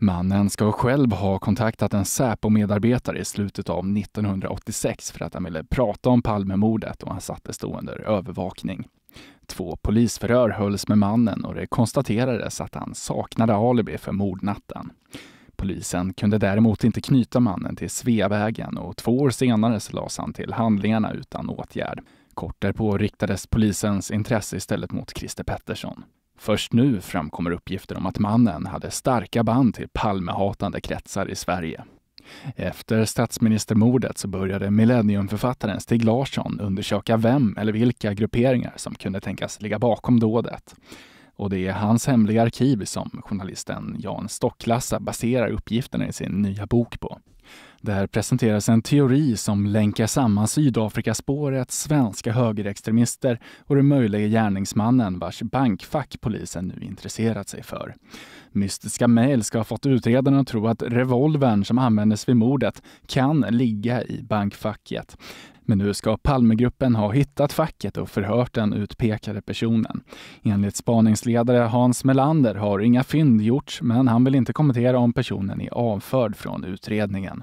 Mannen ska själv ha kontaktat en Säpo-medarbetare i slutet av 1986 för att han ville prata om Palmemordet och han sattes då under övervakning. Två polisförhör hölls med mannen och det konstaterades att han saknade alibi för mordnatten. Polisen kunde däremot inte knyta mannen till Sveavägen och två år senare så lades han till handlingarna utan åtgärd. Kort därpå riktades polisens intresse istället mot Christer Pettersson. Först nu framkommer uppgifter om att mannen hade starka band till Palmehatande kretsar i Sverige. Efter statsministermordet så började millenniumförfattaren Stig Larsson undersöka vem eller vilka grupperingar som kunde tänkas ligga bakom dådet. Och det är hans hemliga arkiv som journalisten Jan Stocklassa baserar uppgifterna i sin nya bok på. Där presenteras en teori som länkar samman Sydafrikaspåret svenska högerextremister och den möjliga gärningsmannen vars bankfack polisen nu intresserat sig för. Mystiska mejl ska ha fått utredarna att tro att revolvern som användes vid mordet kan ligga i bankfacket. Men nu ska Palmegruppen ha hittat facket och förhört den utpekade personen. Enligt spaningsledare Hans Melander har inga fynd gjorts, men han vill inte kommentera om personen är avförd från utredningen.